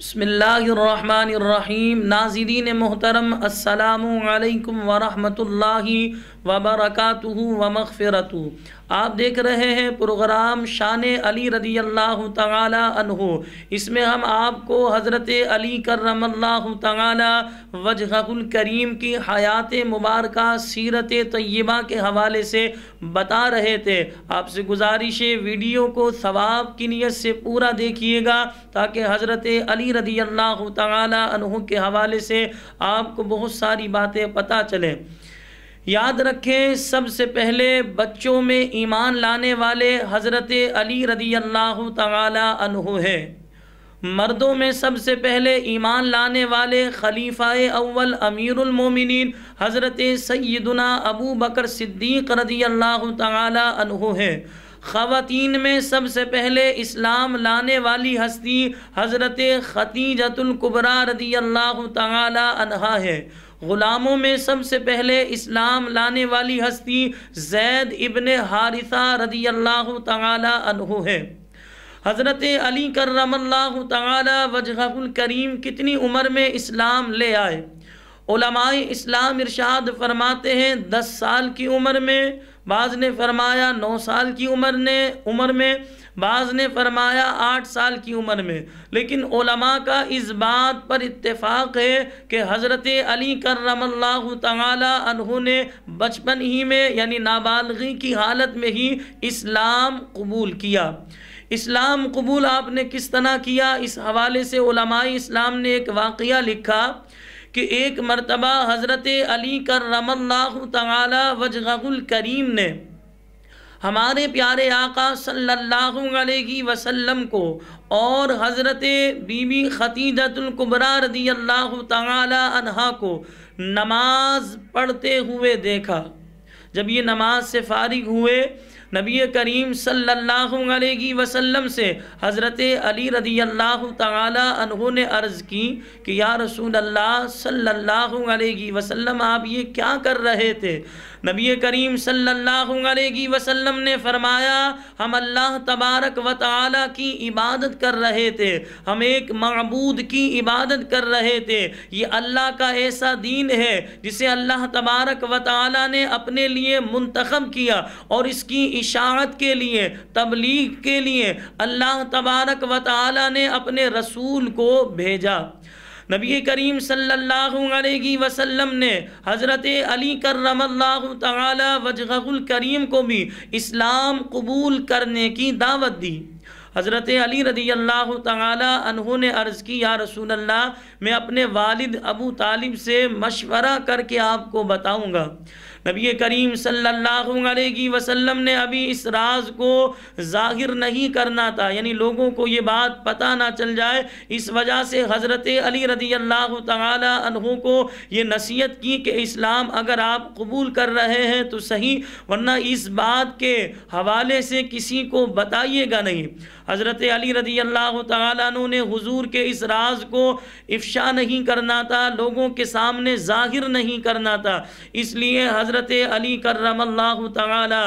بسم اللہ الرحمن الرحیم ناظرین محترم السلام علیکم ورحمۃ اللہ وبرکاتہ و آپ دیکھ رہے ہیں پروگرام شان علی رضی اللہ تعالی عنہ اس میں ہم آپ کو حضرت علی کرم اللہ تعالی وجہ الکریم کی حیات مبارکہ سیرت طیبہ کے حوالے سے بتا رہے تھے آپ سے گزارش ویڈیو کو ثواب کی نیت سے پورا دیکھیے گا تاکہ حضرت علی رضی اللہ تعالی عنہ کے حوالے سے آپ کو بہت ساری باتیں پتا چلیں یاد رکھیں سب سے پہلے بچوں میں ایمان لانے والے حضرت علی رضی اللہ تعالی عنہ ہے مردوں میں سب سے پہلے ایمان لانے والے خلیفہ اول امیر المومنین حضرت سیدنا ابو بکر صدیق رضی اللہ تعالی عنہ ہے خواتین میں سب سے پہلے اسلام لانے والی ہستی حضرت ختیجت القبرہ رضی اللہ تعالی عنہ ہے غلاموں میں سب سے پہلے اسلام لانے والی ہستی زید ابن حارثہ رضی اللہ تعالی عنہ ہے حضرت علی کرم اللہ تعالی وجہ الکریم کتنی عمر میں اسلام لے آئے علماء اسلام ارشاد فرماتے ہیں دس سال کی عمر میں بعض نے فرمایا نو سال کی عمر نے عمر میں بعض نے فرمایا آٹھ سال کی عمر میں لیکن علماء کا اس بات پر اتفاق ہے کہ حضرت علی کرم اللہ تعالی عنہ نے بچپن ہی میں یعنی نابالغی کی حالت میں ہی اسلام قبول کیا اسلام قبول آپ نے کس طرح کیا اس حوالے سے علماء اسلام نے ایک واقعہ لکھا کہ ایک مرتبہ حضرت علی کرم اللہ تعالی تنالیٰ الکریم نے ہمارے پیارے آقا صلی اللہ علیہ وسلم کو اور حضرت بی بی خطیدت القبرہ رضی اللہ تعالی عنہ کو نماز پڑھتے ہوئے دیکھا جب یہ نماز سے فارغ ہوئے نبی کریم صلی اللہ علیہ وسلم سے حضرت علی رضی اللہ تعالی عنہ نے عرض کی کہ یا رسول اللہ صلی اللہ علیہ وسلم آپ یہ کیا کر رہے تھے نبی کریم صلی اللہ علیہ وسلم نے فرمایا ہم اللہ تبارک و تعالی کی عبادت کر رہے تھے ہم ایک معبود کی عبادت کر رہے تھے یہ اللہ کا ایسا دین ہے جسے اللہ تبارک و تعالی نے اپنے لیے منتخب کیا اور اس کی کے لیے تبلیغ کے لیے اللہ تبارک و تعالی نے اپنے رسول کو بھیجا نبی کریم صلی اللہ علیہ وسلم نے حضرت علی کرم اللہ تعالی وجغہ الکریم کو بھی اسلام قبول کرنے کی دعوت دی حضرت علی رضی اللہ تعالی عنہ نے عرض کی یا رسول اللہ میں اپنے والد ابو طالب سے مشورہ کر کے آپ کو بتاؤں گا نبی کریم صلی اللہ علیہ وسلم نے ابھی اس راز کو ظاہر نہیں کرنا تھا یعنی لوگوں کو یہ بات پتہ نہ چل جائے اس وجہ سے حضرت علی رضی اللہ تعالی عنہ کو یہ نصیحت کی کہ اسلام اگر آپ قبول کر رہے ہیں تو صحیح ورنہ اس بات کے حوالے سے کسی کو بتائیے گا نہیں حضرت علی رضی اللہ تعالیٰ عنہ نے حضور کے اس راز کو افشا نہیں کرنا تھا لوگوں کے سامنے ظاہر نہیں کرنا تھا اس لیے حضرت علی کرم اللہ تعالیٰ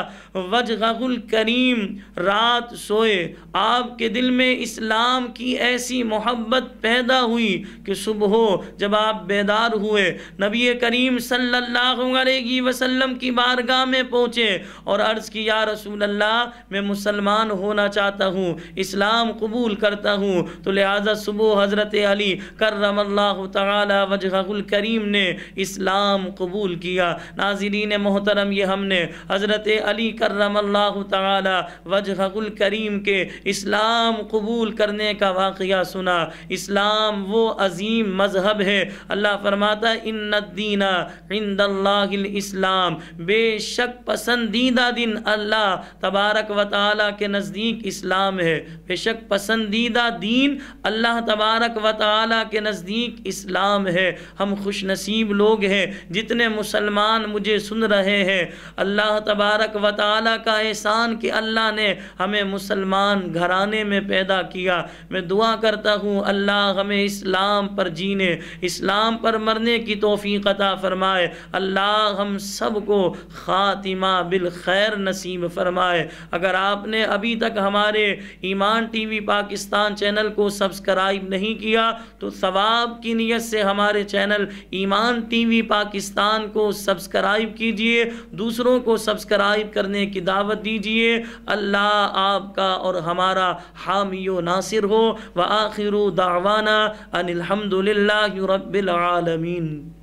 وجغہ الکریم رات سوئے آپ کے دل میں اسلام کی ایسی محبت پیدا ہوئی کہ صبح ہو جب آپ بیدار ہوئے نبی کریم صلی اللہ علیہ وسلم کی بارگاہ میں پہنچے اور عرض کی یا رسول اللہ میں مسلمان ہونا چاہتا ہوں اسلام قبول کرتا ہوں تو لہذا صبح حضرت علی کرم اللہ تعالی وجہ غل الکریم نے اسلام قبول کیا ناظرین محترم یہ ہم نے حضرت علی کرم اللہ تعالی وجہ غلم کے اسلام قبول کرنے کا واقعہ سنا اسلام وہ عظیم مذہب ہے اللہ فرماتا ان الدین عند اللہ الاسلام بے شک پسندیدہ دن اللہ تبارک و تعالی کے نزدیک اسلام ہے بے شک پسندیدہ دین اللہ تبارک و تعالیٰ کے نزدیک اسلام ہے ہم خوش نصیب لوگ ہیں جتنے مسلمان مجھے سن رہے ہیں اللہ تبارک و تعالیٰ کا احسان کہ اللہ نے ہمیں مسلمان گھرانے میں پیدا کیا میں دعا کرتا ہوں اللہ ہمیں اسلام پر جینے اسلام پر مرنے کی توفیق عطا فرمائے اللہ ہم سب کو خاتمہ بالخیر نصیب فرمائے اگر آپ نے ابھی تک ہمارے Iman T V Pakistan channel کو سبسکرائب نہیں کیا تو ثواب کی نیت سے ہمارے چینل ایمان ٹی وی پاکستان کو سبسکرائب کیجئے دوسروں کو سبسکرائب کرنے کی دعوت دیجئے اللہ آپ کا اور ہمارا حامی و ناصر ہو وآخر دعوانا ان داوانہ انمد للہب العالمین